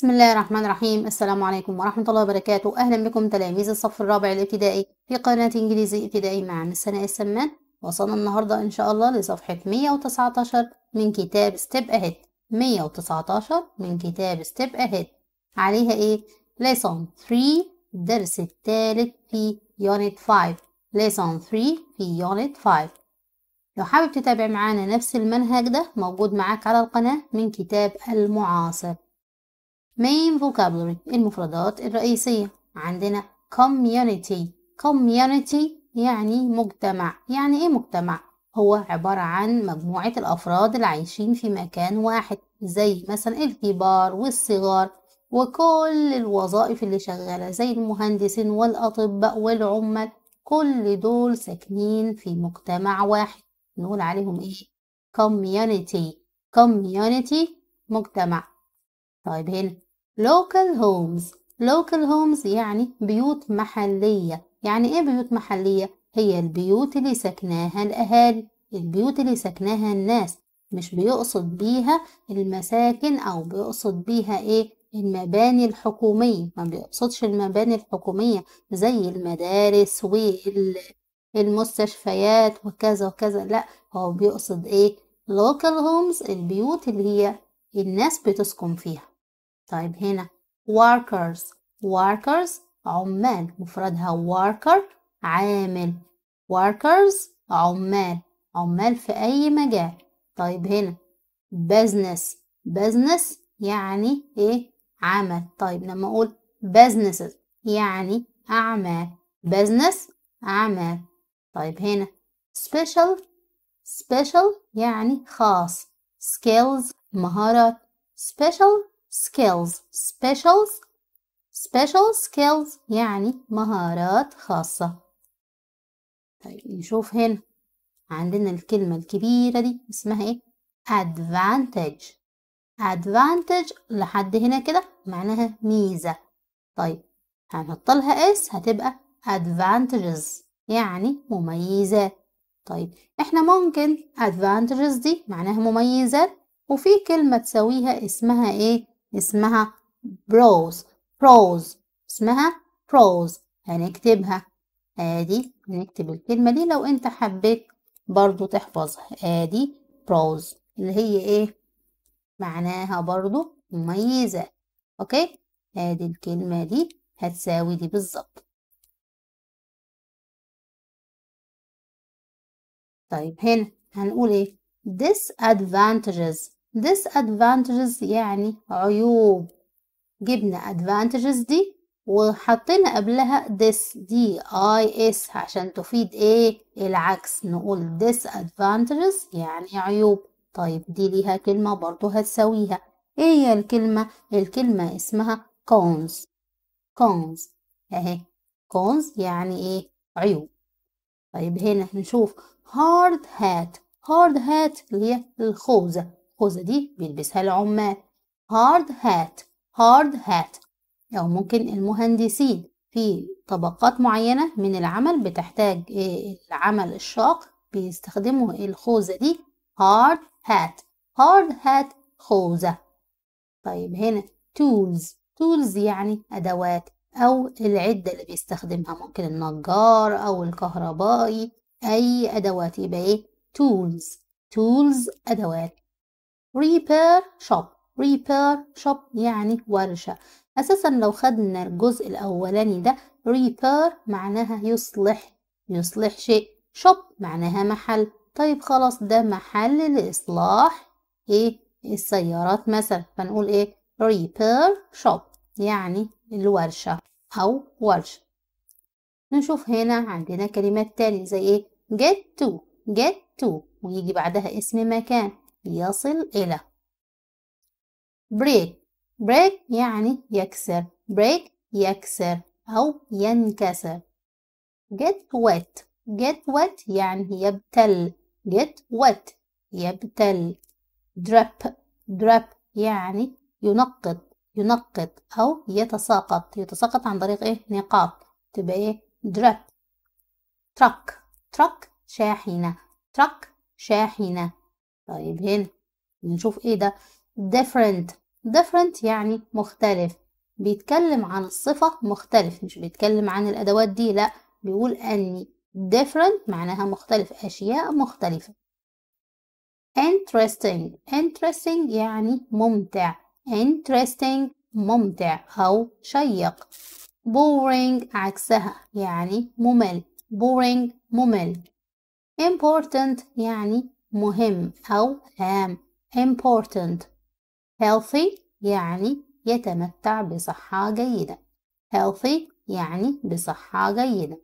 بسم الله الرحمن الرحيم السلام عليكم ورحمة الله وبركاته أهلا بكم تلاميذ الصف الرابع الابتدائي في قناة إنجليزي ابتدائي مع مس سناء السمان وصلنا النهاردة إن شاء الله لصفحة 119 من كتاب ستيب أهيد 119 من كتاب ستيب أهيد عليها إيه؟ ليسون 3 الدرس الثالث في يونت 5 ليسون 3 في يونت 5 لو حابب تتابع معانا نفس المنهج ده موجود معاك على القناة من كتاب المعاصر main vocabulary المفردات الرئيسية عندنا community community يعني مجتمع يعني ايه مجتمع هو عبارة عن مجموعة الأفراد اللي عايشين في مكان واحد زي مثلا الكبار والصغار وكل الوظائف اللي شغالة زي المهندسين والأطباء والعمال كل دول ساكنين في مجتمع واحد نقول عليهم ايه community community مجتمع طيب هنا local homes local homes يعني بيوت محلية يعني ايه بيوت محلية؟ هي البيوت اللي سكناها الأهالي البيوت اللي سكناها الناس مش بيقصد بيها المساكن أو بيقصد بيها ايه؟ المباني الحكومية ما بيقصدش المباني الحكومية زي المدارس والمستشفيات وكذا وكذا لا هو بيقصد ايه local homes البيوت اللي هي الناس بتسكن فيها طيب هنا workers workers عمال مفردها worker عامل workers عمال عمال في أي مجال طيب هنا business business يعني إيه عمل طيب لما أقول businesses يعني أعمال business أعمال طيب هنا special special يعني خاص skills مهارات special skills specials special skills يعني مهارات خاصة طيب نشوف هنا عندنا الكلمة الكبيرة دي اسمها ايه advantage advantage لحد هنا كده معناها ميزة طيب هنحط لها اس هتبقى advantages يعني مميزات طيب احنا ممكن advantages دي معناها مميزات وفي كلمة تساويها اسمها ايه اسمها بروز بروز اسمها بروز هنكتبها ادي هنكتب الكلمة دي لو انت حبيت برضو تحفظها ادي بروز اللي هي ايه معناها برضو مميزة اوكي ادي الكلمة دي هتساوي دي بالظبط طيب هنا هنقول ايه disadvantages disadvantages يعني عيوب جبنا advantages دي وحطينا قبلها this دي اي اس عشان تفيد ايه العكس نقول disadvantages يعني عيوب طيب دي ليها كلمة برضو هتساويها ايه هي الكلمة الكلمة اسمها cons cons اهي cons يعني ايه عيوب طيب هنا نشوف hard hat hard hat اللي هي الخوذة الخوذة دي بيلبسها العمال هارد هات هارد هات أو ممكن المهندسين في طبقات معينة من العمل بتحتاج آه، العمل الشاق بيستخدموا الخوذة دي هارد هات هارد هات خوذة طيب هنا tools tools يعني أدوات أو العدة اللي بيستخدمها ممكن النجار أو الكهربائي أي أدوات يبقى إيه tools tools أدوات ريبير شوب ريبير شوب يعني ورشة أساسا لو خدنا الجزء الأولاني ده ريبير معناها يصلح يصلح شيء شوب معناها محل طيب خلاص ده محل لإصلاح إيه السيارات مثلا فنقول إيه ريبير شوب يعني الورشة أو ورشة نشوف هنا عندنا كلمات تاني زي إيه get to get to ويجي بعدها اسم مكان يصل إلى break break يعني يكسر break يكسر أو ينكسر get wet get wet يعني يبتل get wet يبتل drop drop يعني ينقط ينقط أو يتساقط يتساقط عن طريق إيه نقاط تبقى إيه drop truck truck شاحنة truck شاحنة طيب هنا نشوف ايه ده different different يعني مختلف بيتكلم عن الصفة مختلف مش بيتكلم عن الأدوات دي لأ بيقول أني different معناها مختلف أشياء مختلفة interesting interesting يعني ممتع interesting ممتع أو شيق boring عكسها يعني ممل boring ممل important يعني مهم أو هام important healthy يعني يتمتع بصحة جيدة healthy يعني بصحة جيدة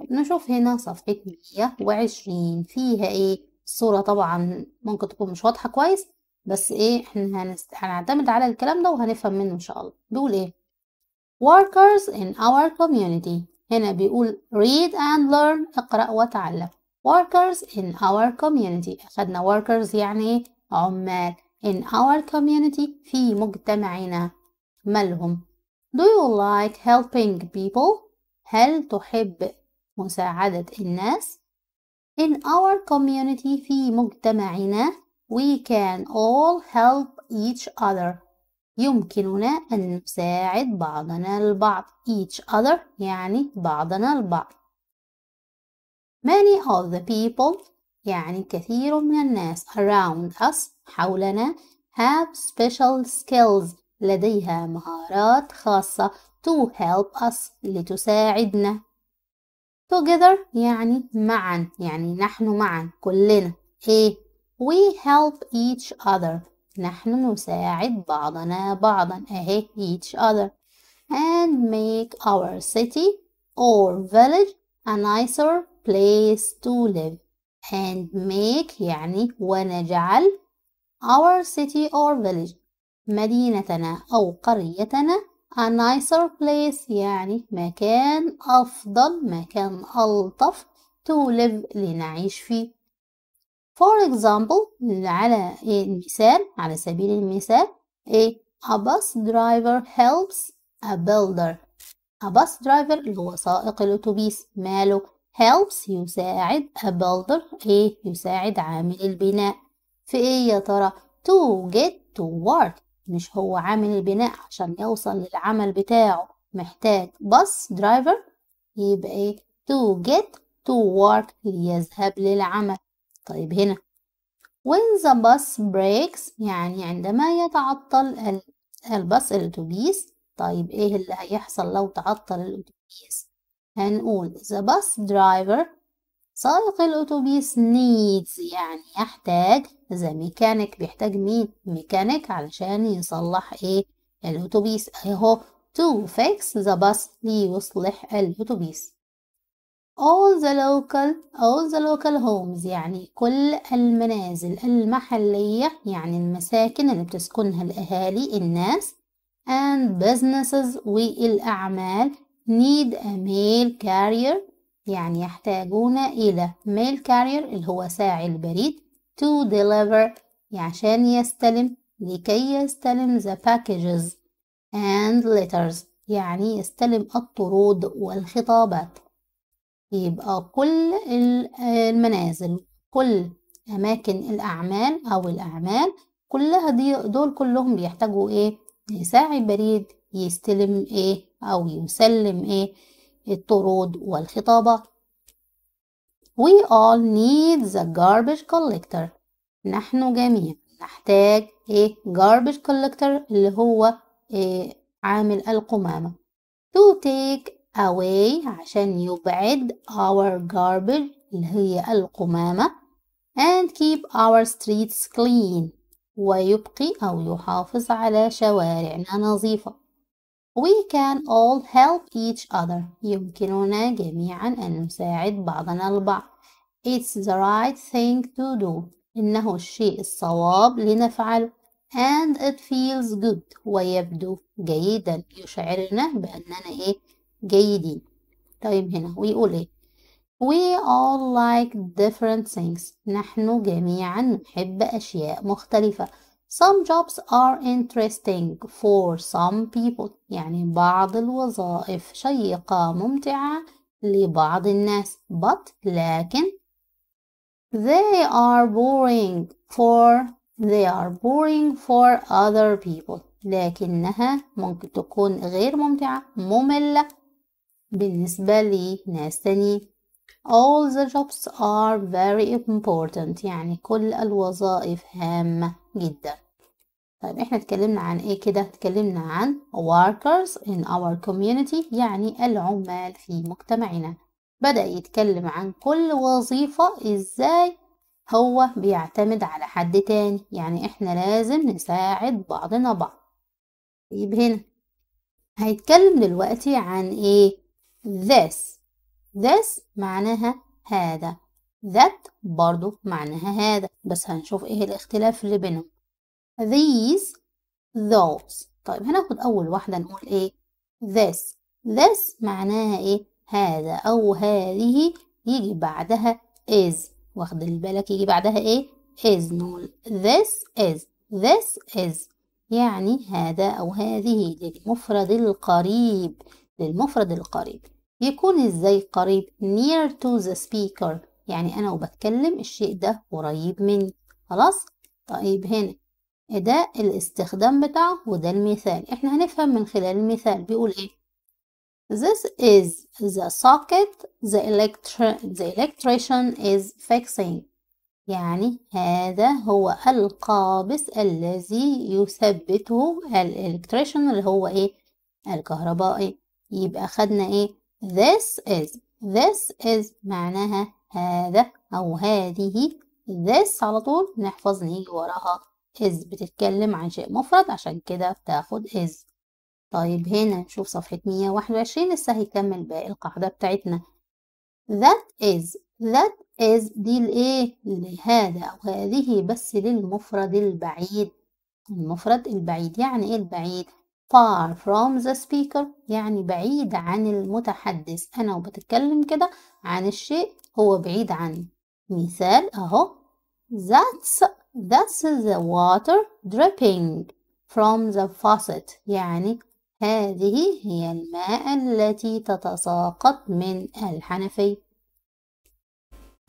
طيب نشوف هنا صفحة 120 فيها ايه الصورة طبعا ممكن تكون مش واضحة كويس بس ايه احنا هنست... هنعتمد على الكلام ده وهنفهم منه ان شاء الله بيقول ايه workers in our community هنا بيقول read and learn اقرأ وتعلم workers in our community أخذنا workers يعني عمال in our community في مجتمعنا مالهم do you like helping people هل تحب مساعدة الناس in our community في مجتمعنا we can all help each other يمكننا أن نساعد بعضنا البعض each other يعني بعضنا البعض Many of the people يعني كثير من الناس around us حولنا have special skills لديها مهارات خاصة to help us لتساعدنا together يعني معا يعني نحن معا كلنا ايه we help each other نحن نساعد بعضنا بعضا اهي each other and make our city or village a nicer place to live and make يعني ونجعل our city or village مدينتنا أو قريتنا a nicer place يعني مكان أفضل مكان ألطف to live لنعيش فيه for example على المثال إيه، على سبيل المثال إيه، a, bus driver helps a builder a bus driver اللي هو سائق الأتوبيس ماله helps يساعد a builder ايه يساعد عامل البناء في ايه يا ترى to get to work مش هو عامل البناء عشان يوصل للعمل بتاعه محتاج bus driver يبقى ايه to get to work يذهب للعمل طيب هنا when the bus breaks يعني عندما يتعطل الباص الاتوبيس طيب ايه اللي هيحصل لو تعطل الاتوبيس هنقول the bus driver سائق الأتوبيس needs يعني يحتاج the mechanic بيحتاج مين؟ mechanic علشان يصلح إيه؟ الأتوبيس أهو to fix the bus ليصلح الأتوبيس all the local all the local homes يعني كل المنازل المحلية يعني المساكن اللي بتسكنها الأهالي الناس and businesses والأعمال need a mail carrier يعني يحتاجون إلى mail carrier اللي هو ساعي البريد to deliver يعني عشان يستلم لكي يستلم the packages and letters يعني يستلم الطرود والخطابات يبقى كل المنازل كل أماكن الأعمال أو الأعمال كلها دي دول كلهم بيحتاجوا إيه ساعي بريد يستلم إيه أو يسلم إيه الطرود والخطابات We all need the garbage collector نحن جميع نحتاج إيه garbage collector اللي هو إيه عامل القمامة to take away عشان يبعد our garbage اللي هي القمامة and keep our streets clean ويبقي أو يحافظ على شوارعنا نظيفة We can all help each other. يمكننا جميعا أن نساعد بعضنا البعض. It's the right thing to do. إنه الشيء الصواب لنفعله. And it feels good. ويبدو جيدا. يشعرنا بأننا إيه؟ جيدين. طيب هنا ويقول إيه؟ We all like different things. نحن جميعا نحب أشياء مختلفة. Some jobs are interesting for some people يعني بعض الوظائف شيقة ممتعة لبعض الناس but لكن they are boring for they are boring for other people لكنها ممكن تكون غير ممتعة مملة بالنسبة لناس تانيين All the jobs are very important يعني كل الوظائف هامة جدا طيب احنا اتكلمنا عن ايه كده اتكلمنا عن workers in our community يعني العمال في مجتمعنا بدأ يتكلم عن كل وظيفة ازاي هو بيعتمد على حد تاني يعني احنا لازم نساعد بعضنا بعض طيب هنا هيتكلم دلوقتي عن ايه this this معناها هذا that برضو معناها هذا بس هنشوف ايه الاختلاف اللي بينهم these those طيب هناخد أول واحدة نقول إيه this this معناها إيه هذا أو هذه يجي بعدها is واخد بالك يجي بعدها إيه is نقول this is this is يعني هذا أو هذه للمفرد القريب للمفرد القريب يكون إزاي قريب near to the speaker يعني أنا وبتكلم الشيء ده قريب مني خلاص طيب هنا ده الاستخدام بتاعه وده المثال احنا هنفهم من خلال المثال بيقول ايه This is the socket the, electri the electrician is fixing يعني هذا هو القابس الذي يثبته الالكتريشن اللي هو ايه الكهربائي يبقى خدنا ايه this is this is معناها هذا او هذه this على طول نحفظ نيجي وراها is بتتكلم عن شيء مفرد عشان كده بتاخد is طيب هنا نشوف صفحة 121 لسه هيكمل باقي القاعدة بتاعتنا that is that is دي لإيه؟ لهذا او هذه بس للمفرد البعيد المفرد البعيد يعني ايه البعيد far from the speaker يعني بعيد عن المتحدث أنا وبتكلم كده عن الشيء هو بعيد عني مثال أهو that's That's the water dripping from the faucet يعني هذه هي الماء التي تتساقط من الحنفية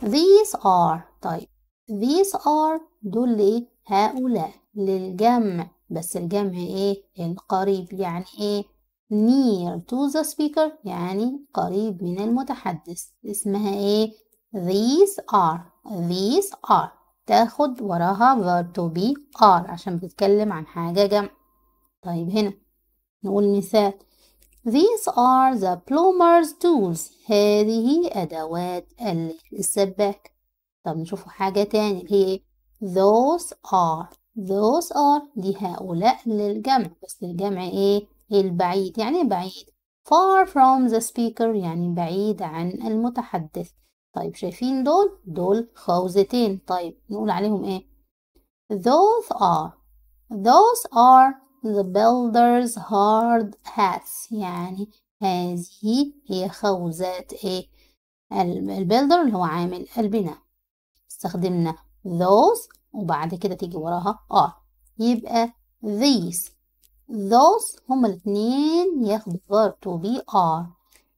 These are طيب These are دول إيه؟ هؤلاء للجمع بس الجمع إيه القريب يعني إيه near to the speaker يعني قريب من المتحدث اسمها إيه These are These are تاخد وراها verb to be are عشان بتتكلم عن حاجة جمع طيب هنا نقول مثال These are the plumber's tools هذه أدوات السباك طب نشوفوا حاجة تاني هي إيه؟ those are those are دي هؤلاء للجمع بس الجمع ايه البعيد يعني بعيد far from the speaker يعني بعيد عن المتحدث طيب شايفين دول دول خوذتين طيب نقول عليهم ايه those are those are the builders hard hats يعني هذه هي خوذات ايه البيلدر اللي هو عامل البناء استخدمنا those وبعد كده تيجي وراها are يبقى these those هما الاتنين ياخدوا verb to be are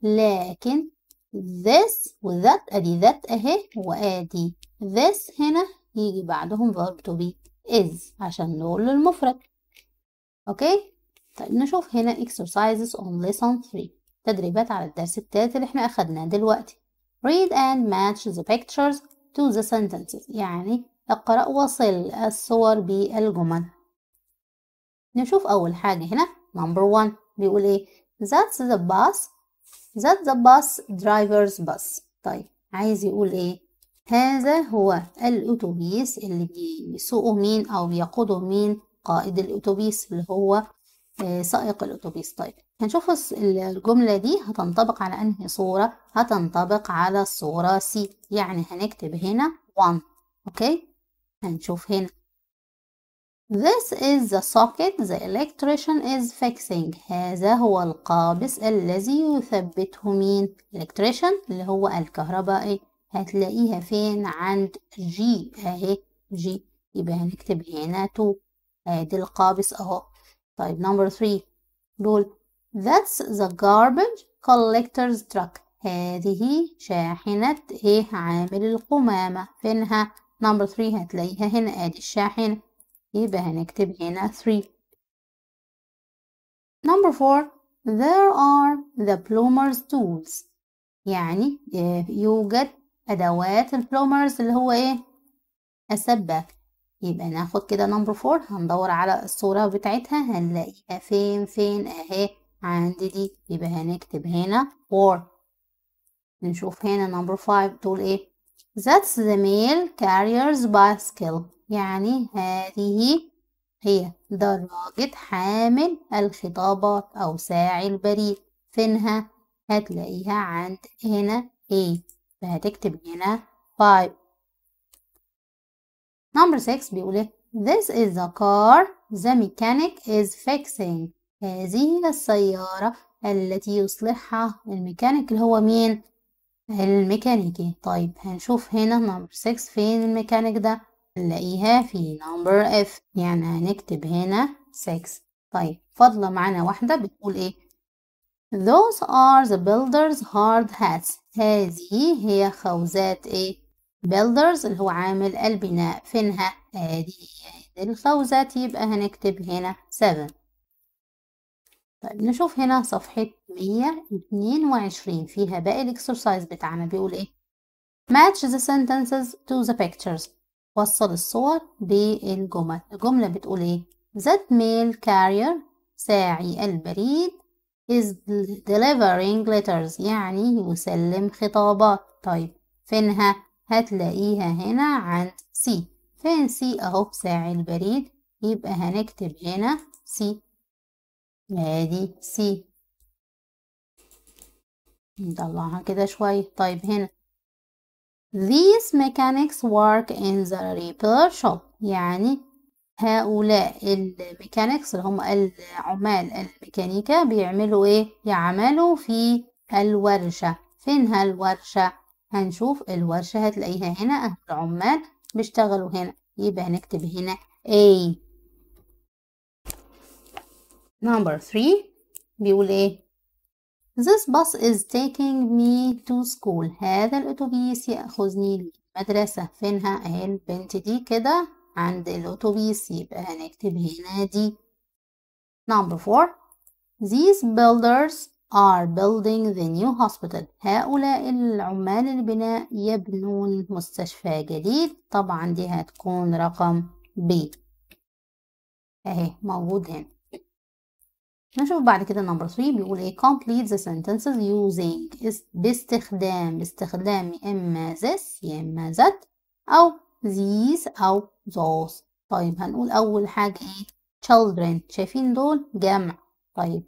لكن this وذات ادي ذات اهي وادي this هنا يجي بعدهم verb to be is عشان نقول المفرد اوكي طيب نشوف هنا exercises on lesson 3 تدريبات على الدرس التالت اللي احنا اخدناه دلوقتي read and match the pictures to the sentences يعني اقرأ وصل الصور بالجمل نشوف أول حاجة هنا number one بيقول ايه that's the bus that the bus driver's bus طيب عايز يقول ايه هذا هو الأتوبيس اللي بيسوقه مين أو بيقوده مين قائد الأتوبيس اللي هو آه، سائق الأتوبيس طيب هنشوف الجملة دي هتنطبق على أنهي صورة هتنطبق على الصورة سي يعني هنكتب هنا 1 أوكي هنشوف هنا This is the socket the electrician is fixing. هذا هو القابس الذي يثبته مين؟ electrician اللي هو الكهربائي. هتلاقيها فين؟ عند G أهي G. يبقى هنكتب هنا 2. أدي القابس أهو. طيب number 3 دول That's the garbage collector's truck. هذه شاحنة إيه؟ عامل القمامة. فينها؟ number 3 هتلاقيها هنا أدي الشاحنة. يبقى هنكتب هنا 3 number 4 there are the plumber's tools يعني آه، يوجد أدوات البلومرز اللي هو إيه السباك يبقى ناخد كده نمبر 4 هندور على الصورة بتاعتها هنلاقيها فين فين أهي عندي دي يبقى هنكتب هنا 4 نشوف هنا نمبر 5 تقول إيه That's the mail carrier's bicycle يعني هذه هي دراجة حامل الخطابات أو ساعي البريد فينها هتلاقيها عند هنا A فهتكتب هنا 5 نمبر 6 بيقول ايه This is the car the mechanic is fixing هذه هي السيارة التي يصلحها الميكانيك اللي هو مين؟ الميكانيكي طيب هنشوف هنا نمبر 6 فين الميكانيك ده هنلاقيها في number F يعني هنكتب هنا 6 طيب فاضلة معانا واحدة بتقول ايه those are the builders hard hats هذه هي خوذات ايه builders اللي هو عامل البناء فينها ادي الخوذات يبقى هنكتب هنا 7 طيب نشوف هنا صفحة 122 فيها باقي الاكسرسايز بتاعنا بيقول ايه match the sentences to the pictures وصل الصور بالجمل الجملة بتقول ايه that mail carrier ساعي البريد is delivering letters يعني يسلم خطابات طيب فينها هتلاقيها هنا عند C فين C اهو ساعي البريد يبقى هنكتب هنا C ادي C نطلعها كده شوية طيب هنا These mechanics work in the repair shop يعني هؤلاء الميكانيكس اللي هم العمال الميكانيكا بيعملوا ايه يعملوا في الورشة فين الورشة هنشوف الورشة هتلاقيها هنا العمال بيشتغلوا هنا يبقى هنكتب هنا A number 3 بيقول ايه This bus is taking me to school. هذا الأتوبيس يأخذني للمدرسة. فينها أهي البنت دي كده عند الأتوبيس يبقى هنكتب هنا دي. Number four. These builders are building the new hospital. هؤلاء العمال البناء يبنون مستشفى جديد. طبعا دي هتكون رقم B. أهي موجود هنا. نشوف بعد كده نمبر 3 بيقول ايه complete the sentences using باستخدام باستخدام اما this يا اما that او these او those طيب هنقول اول حاجة ايه children شايفين دول جمع طيب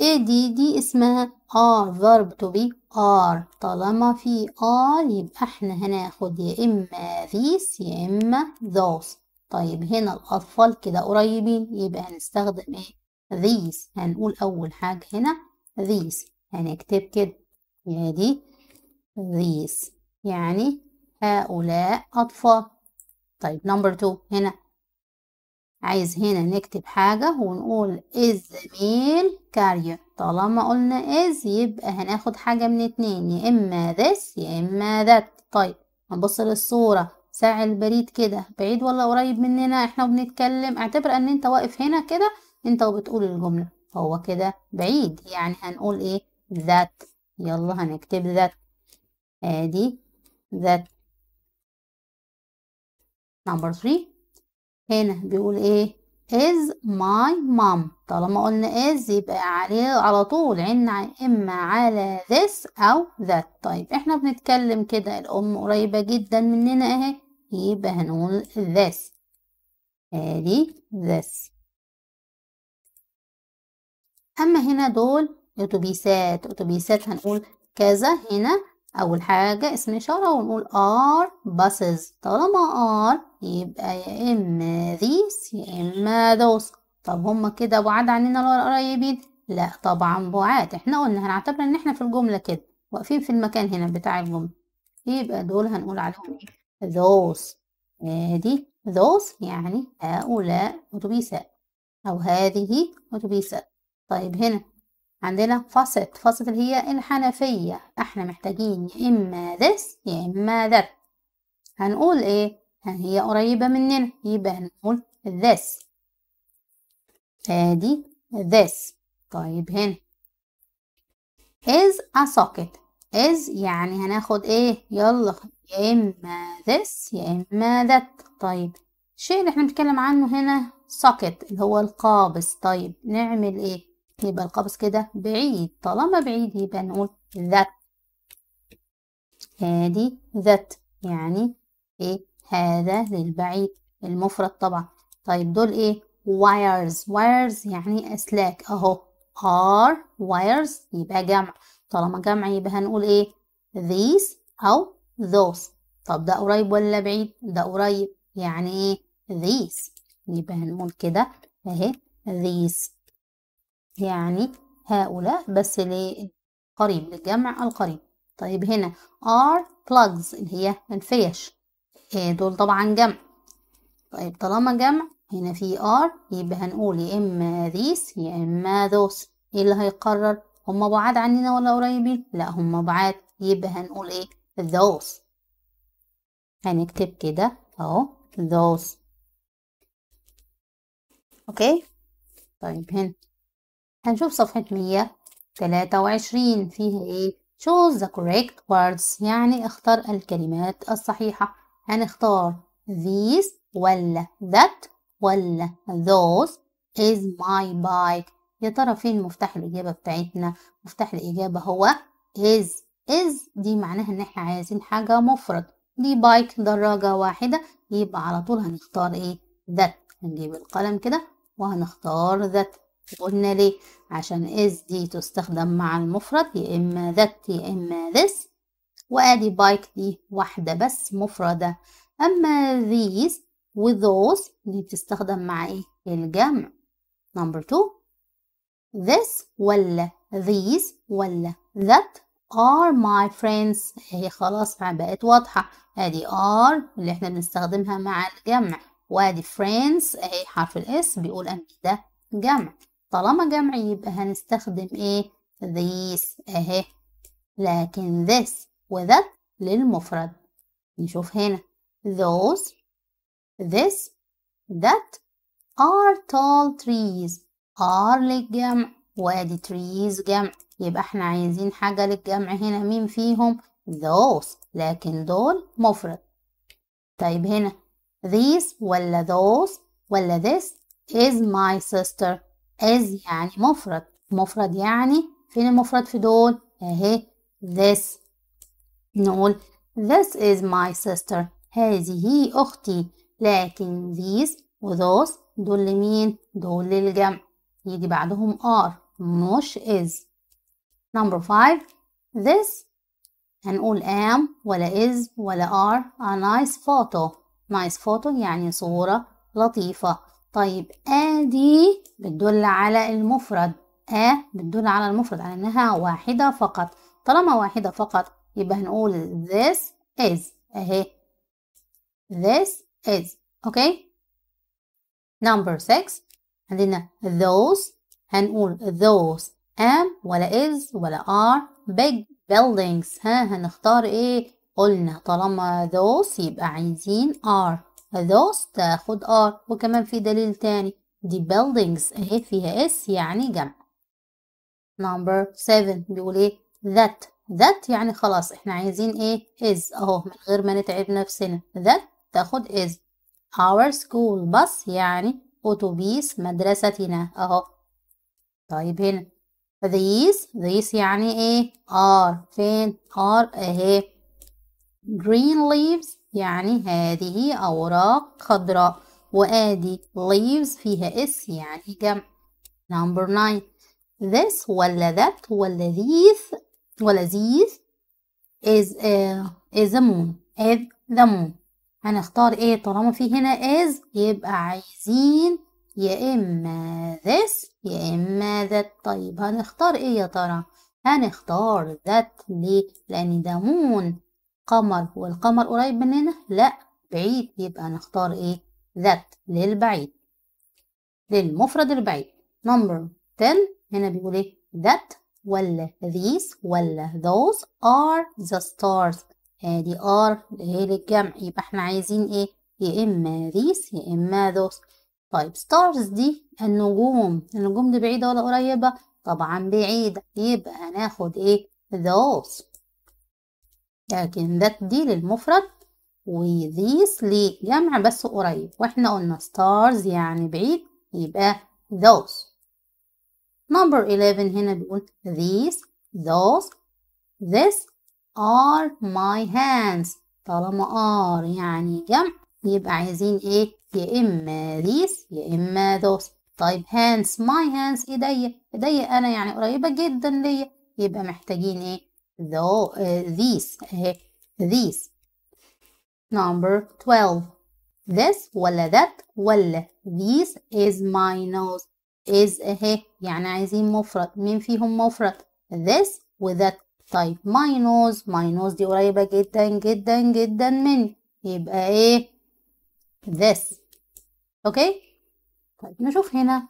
ايه دي دي اسمها are verb to be are طالما في are يبقى احنا هناخد يا اما these يا اما those طيب هنا الاطفال كده قريبين يبقى هنستخدم ايه these هنقول أول حاجة هنا these هنكتب يعني كده دي يعني these يعني هؤلاء أطفال طيب نمبر تو هنا عايز هنا نكتب حاجة ونقول is ميل male carrier طالما قلنا is يبقى هناخد حاجة من اتنين يا إما this يا إما that طيب هنبص للصورة ساعة البريد كده بعيد ولا قريب مننا احنا بنتكلم اعتبر ان انت واقف هنا كده انت وبتقول الجملة فهو كده بعيد يعني هنقول ايه ذات يلا هنكتب ذات ادي ذات نمبر 3 هنا بيقول ايه is my mom طالما قلنا is يبقى عليه على طول عنا اما على this او that طيب احنا بنتكلم كده الام قريبة جدا مننا اهي يبقى هنقول this ادي آه، this أما هنا دول أتوبيسات أتوبيسات هنقول كذا هنا أول حاجة اسم إشارة ونقول آر باسز طالما آر يبقى يا إما ذيس يا إما ذوس طب هما كده بعاد عننا ولا القريبين لا طبعا بعاد احنا قلنا هنعتبر ان احنا في الجملة كده واقفين في المكان هنا بتاع الجملة يبقى دول هنقول عليهم ذوس ادي ذوس يعني هؤلاء أتوبيسات أو هذه أتوبيسات طيب هنا عندنا فصلة فصلة اللي هي الحنفية احنا محتاجين يا إما ذس يا إما ذات هنقول ايه يعني هي قريبة مننا يبقى هنقول ذس ادي ذس طيب هنا is a socket is يعني هناخد ايه يلا يا اما ذس يا اما ذات طيب الشيء اللي احنا بنتكلم عنه هنا socket اللي هو القابس طيب نعمل ايه يبقى القبس كده بعيد طالما بعيد يبقى نقول ذات هادي ذات يعني ايه هذا للبعيد المفرد طبعا طيب دول ايه wires wires يعني اسلاك اهو are wires يبقى جمع طالما جمع يبقى هنقول ايه these او those طب ده قريب ولا بعيد ده قريب يعني ايه these يبقى هنقول كده اهي these يعني هؤلاء بس لقريب للجمع القريب طيب هنا are plugs اللي هي الفيش آه، دول طبعا جمع طيب طالما جمع هنا في are يبقى هنقول يا إما these يا إما those إيه اللي هيقرر هما بعاد عننا ولا قريبين لا هما بعاد يبقى هنقول إيه those هنكتب كده أهو those أوكي طيب هنا هنشوف صفحة 123 فيها ايه choose the correct words يعني اختار الكلمات الصحيحة هنختار these ولا that ولا those is my bike يا ترى فين مفتاح الإجابة بتاعتنا مفتاح الإجابة هو is is دي معناها إن إحنا عايزين حاجة مفرد دي بايك دراجة واحدة يبقى على طول هنختار إيه that هنجيب القلم كده وهنختار that قلنا ليه عشان is دي تستخدم مع المفرد يا إما that يا إما this وأدي بايك دي واحدة بس مفردة أما these و those دي بتستخدم مع إيه الجمع نمبر 2 this ولا these ولا that are my friends هي خلاص بقت واضحة ادي are اللي احنا بنستخدمها مع الجمع وادي friends اهي حرف الاس بيقول ان ده جمع طالما جمع يبقى هنستخدم ايه these اهي لكن this وذا للمفرد نشوف هنا those this that are tall trees are للجمع وادي trees جمع يبقى احنا عايزين حاجة للجمع هنا مين فيهم those لكن دول مفرد طيب هنا these ولا those ولا this is my sister as يعني مفرد مفرد يعني فين المفرد في دول اهي this نقول this is my sister هذه أختي لكن these و those دول لمين دول للجمع يجي بعدهم are مش is number five this هنقول am ولا is ولا are a nice photo nice photo يعني صورة لطيفة طيب دي بتدل على المفرد آ بتدل على المفرد على إنها واحدة فقط طالما واحدة فقط يبقى هنقول this is أهي this is أوكي number 6 عندنا those هنقول those am ولا is ولا are big buildings ها هنختار ايه قلنا طالما those يبقى عايزين are those تاخد are وكمان في دليل تاني دي buildings اهي فيها اس يعني جمع number 7 بيقول ايه that that يعني خلاص احنا عايزين ايه is اهو من غير ما نتعب نفسنا that تاخد is our school bus يعني أتوبيس مدرستنا أهو طيب هنا these these يعني إيه are فين are أهي green leaves يعني هذه أوراق خضراء وادي leaves فيها اس يعني جمع number nine this ولا that ولا these ولا these is a, is a moon is the moon هنختار ايه طالما في هنا is يبقى عايزين يا اما this يا اما that طيب هنختار ايه يا ترى هنختار that ليه لان ده moon قمر والقمر قريب مننا لا بعيد يبقى نختار ايه that للبعيد للمفرد البعيد number 10 هنا بيقول ايه that ولا these ولا those are the stars ادي آه، are ايه للجمع يبقى احنا عايزين ايه يا اما these يا اما those طيب stars دي النجوم النجوم دي بعيدة ولا قريبة طبعا بعيدة يبقى هناخد ايه those لكن that دي للمفرد وذيس ليه جمع بس قريب واحنا قلنا stars يعني بعيد يبقى those نمبر 11 هنا بيقول these those this are my hands طالما ار يعني جمع يبقى عايزين ايه يا اما ذيس يا اما ذوز طيب hands my hands ايديا ايديا انا يعني قريبه جدا ليا يبقى محتاجين ايه ذو ذيس اهي these آه، Number 12. This ولا that ولا This is my nose. Is اهي يعني عايزين مفرد. مين فيهم مفرد؟ This و that. طيب my nose. My nose دي قريبة جدا جدا جدا مني. يبقى ايه؟ this. اوكي؟ طيب نشوف هنا.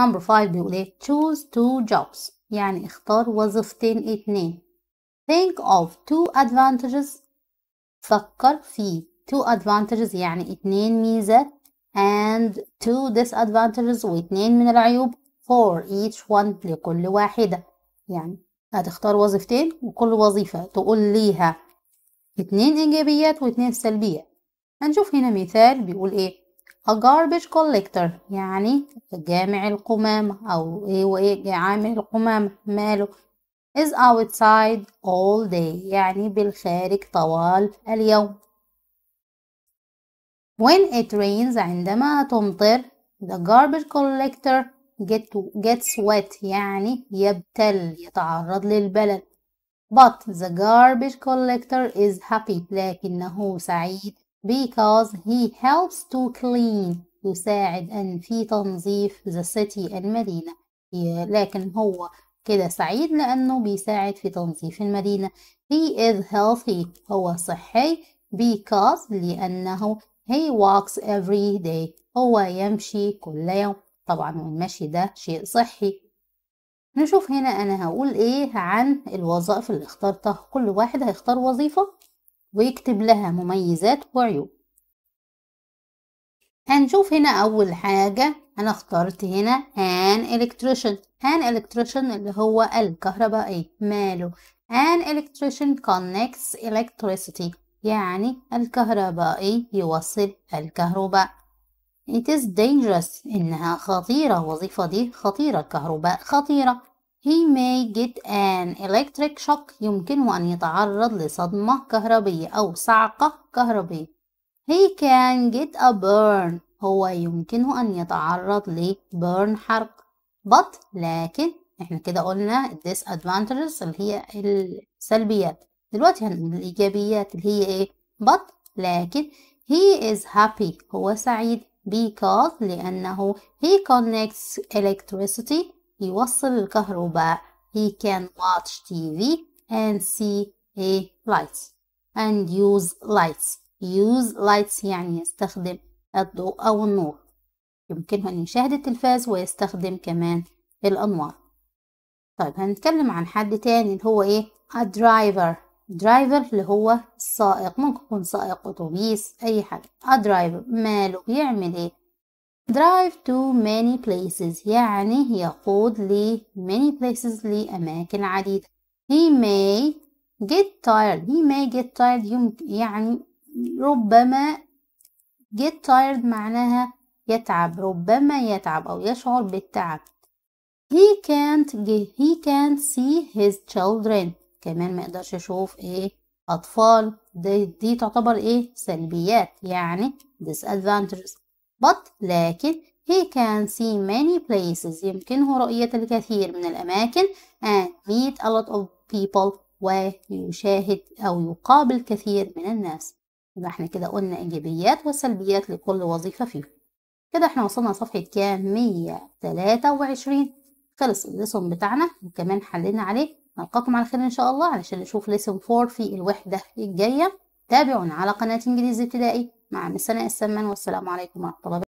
Number 5 بيقول ايه؟ choose two jobs. يعني اختار وظيفتين اتنين. Think of two advantages فكر في two advantages يعني اتنين ميزة and two disadvantages واتنين من العيوب for each one لكل واحدة يعني هتختار وظيفتين وكل وظيفة تقول ليها اتنين إيجابيات واتنين سلبيات هنشوف هنا مثال بيقول ايه a garbage collector يعني جامع القمامة أو إيه وإيه عامل القمامة ماله is outside all day يعني بالخارج طوال اليوم When it rains عندما تمطر the garbage collector get, gets wet يعني يبتل يتعرض للبلل But the garbage collector is happy لكنه سعيد because he helps to clean يساعد أن في تنظيف the city المدينة لكن هو كده سعيد لأنه بيساعد في تنظيف المدينة he is healthy هو صحي because لأنه he walks every day هو يمشي كل يوم طبعا والمشي ده شيء صحي نشوف هنا أنا هقول إيه عن الوظائف اللي اخترتها كل واحد هيختار وظيفة ويكتب لها مميزات وعيوب هنشوف هنا أول حاجة انا اخترت هنا an electrician an electrician اللي هو الكهربائي ماله an electrician connects electricity يعني الكهربائي يوصل الكهرباء it is dangerous انها خطيرة الوظيفة دي خطيرة الكهرباء خطيرة he may get an electric shock يمكنه أن يتعرض لصدمة كهربية أو صعقة كهربية he can get a burn هو يمكنه أن يتعرض لبرن حرق بط لكن احنا كده قلنا disadvantages اللي هي السلبيات دلوقتي هنقول الإيجابيات اللي هي ايه بط لكن he is happy هو سعيد because لأنه he connects electricity يوصل الكهرباء he can watch TV and see a lights and use lights use lights يعني يستخدم الضوء أو النور يمكنه أن يشاهد التلفاز ويستخدم كمان الأنوار طيب هنتكلم عن حد تاني اللي هو إيه A driver درايفر اللي هو السائق ممكن يكون سائق أتوبيس أي حاجة A driver ماله بيعمل إيه drive to many places يعني يقود ل many places لأماكن عديدة he may get tired he may get tired يعني ربما get tired معناها يتعب ربما يتعب أو يشعر بالتعب he can't he can't see his children كمان ما يقدرش يشوف ايه أطفال دي, دي تعتبر ايه سلبيات يعني disadvantages but لكن he can see many places يمكنه رؤية الكثير من الأماكن and meet a lot of people ويشاهد أو يقابل كثير من الناس يبقى احنا كده قلنا ايجابيات وسلبيات لكل وظيفه فيهم كده احنا وصلنا لصفحه كام 123 خلص الليسون بتاعنا وكمان حلينا عليه نلقاكم على خير ان شاء الله علشان نشوف ليسون 4 في الوحده الجايه تابعونا على قناه انجليزي ابتدائي مع مسنا سناء السمان والسلام عليكم ورحمه الله